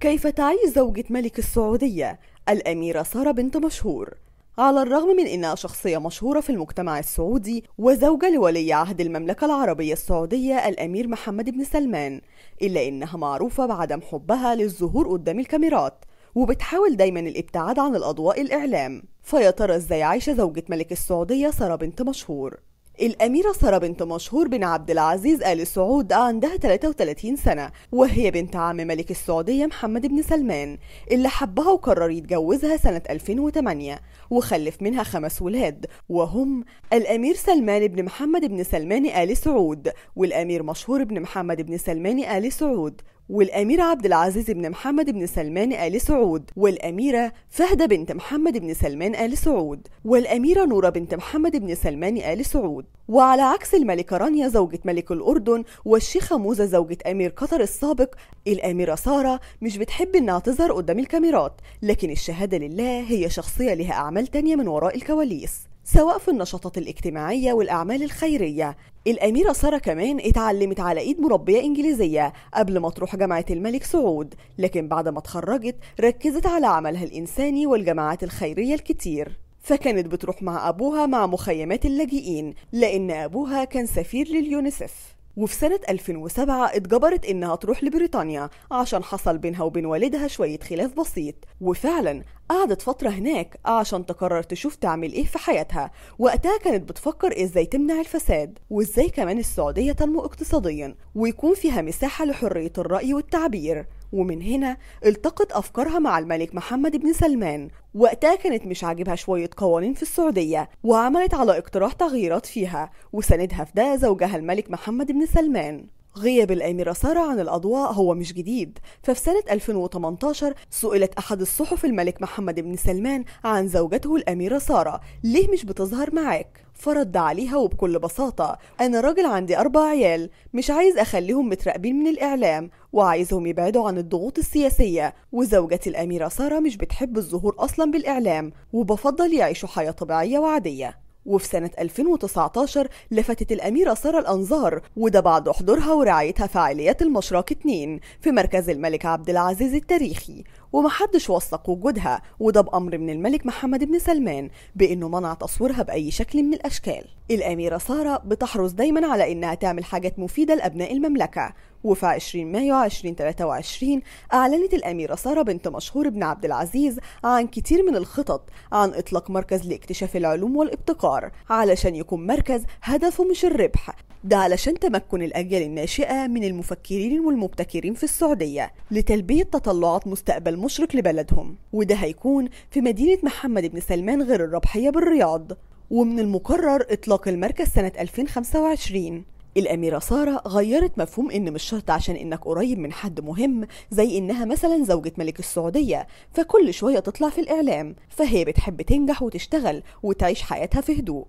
كيف تعيش زوجة ملك السعودية الأميرة سارة بنت مشهور على الرغم من أنها شخصية مشهورة في المجتمع السعودي وزوجة لولي عهد المملكة العربية السعودية الأمير محمد بن سلمان إلا أنها معروفة بعدم حبها للظهور قدام الكاميرات وبتحاول دايما الابتعاد عن الأضواء الإعلام فيا ترى إزاي عايشة زوجة ملك السعودية سارة بنت مشهور الأميرة سارة بنت مشهور بن عبد العزيز آل سعود عندها 33 سنة وهي بنت عم ملك السعودية محمد بن سلمان اللي حبها وقرر يتجوزها سنة 2008 وخلف منها خمس ولاد وهم الأمير سلمان بن محمد بن سلمان آل سعود والأمير مشهور بن محمد بن سلمان آل سعود والأمير عبد العزيز بن محمد بن سلمان آل سعود والأميرة فهدة بنت محمد بن سلمان آل سعود والأميرة نورة بنت محمد بن سلمان آل سعود وعلى عكس الملكة رانيا زوجة ملك الأردن والشيخة موزة زوجة أمير قطر السابق الأميرة سارة مش بتحب إنها تظهر قدام الكاميرات لكن الشهادة لله هي شخصية لها أعمال تانية من وراء الكواليس سواء في النشاطات الاجتماعية والأعمال الخيرية الأميرة سارة كمان اتعلمت على إيد مربية إنجليزية قبل ما تروح جامعة الملك سعود لكن بعد ما اتخرجت ركزت على عملها الإنساني والجماعات الخيرية الكتير فكانت بتروح مع أبوها مع مخيمات اللاجئين لأن أبوها كان سفير لليونيسف وفي سنة 2007 اتجبرت إنها تروح لبريطانيا عشان حصل بينها وبين والدها شوية خلاف بسيط وفعلا قعدت فترة هناك عشان تقرر تشوف تعمل إيه في حياتها وقتها كانت بتفكر إزاي تمنع الفساد وإزاي كمان السعودية تنمو اقتصاديا ويكون فيها مساحة لحرية الرأي والتعبير ومن هنا التقت أفكارها مع الملك محمد بن سلمان وقتها كانت مش عاجبها شوية قوانين في السعودية وعملت على اقتراح تغييرات فيها وساندها في ده زوجها الملك محمد بن سلمان غياب الأميرة سارة عن الأضواء هو مش جديد ففي سنة 2018 سئلت أحد الصحف الملك محمد بن سلمان عن زوجته الأميرة سارة ليه مش بتظهر معاك فرد عليها وبكل بساطة أنا راجل عندي أربع عيال مش عايز أخليهم متراقبين من الإعلام وعايزهم يبعدوا عن الضغوط السياسية وزوجتي الأميرة سارة مش بتحب الظهور أصلا بالإعلام وبفضل يعيشوا حياة طبيعية وعادية وفي سنة 2019 لفتت الأميرة سارة الأنظار وده بعد حضورها ورعايتها فعاليات المشراك 2 في مركز الملك عبد العزيز التاريخي ومحدش وثق وجودها وده بأمر من الملك محمد بن سلمان بأنه منع تصويرها بأي شكل من الأشكال الأميرة سارة بتحرص دايما على أنها تعمل حاجات مفيدة لأبناء المملكة وفي 20 مايو 2023 أعلنت الأميرة سارة بنت مشهور بن عبد العزيز عن كتير من الخطط عن إطلاق مركز لاكتشاف العلوم والابتكار علشان يكون مركز هدفه مش الربح ده علشان تمكن الأجيال الناشئة من المفكرين والمبتكرين في السعودية لتلبية تطلعات مستقبل مشرق لبلدهم وده هيكون في مدينة محمد بن سلمان غير الربحية بالرياض ومن المقرر إطلاق المركز سنة 2025 الأميرة سارة غيرت مفهوم إن مش شرط عشان إنك قريب من حد مهم زي إنها مثلا زوجة ملك السعودية فكل شوية تطلع في الإعلام فهي بتحب تنجح وتشتغل وتعيش حياتها في هدوء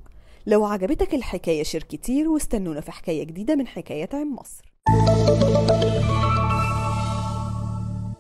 لو عجبتك الحكاية شير كتير واستنونا في حكاية جديدة من حكاية عن مصر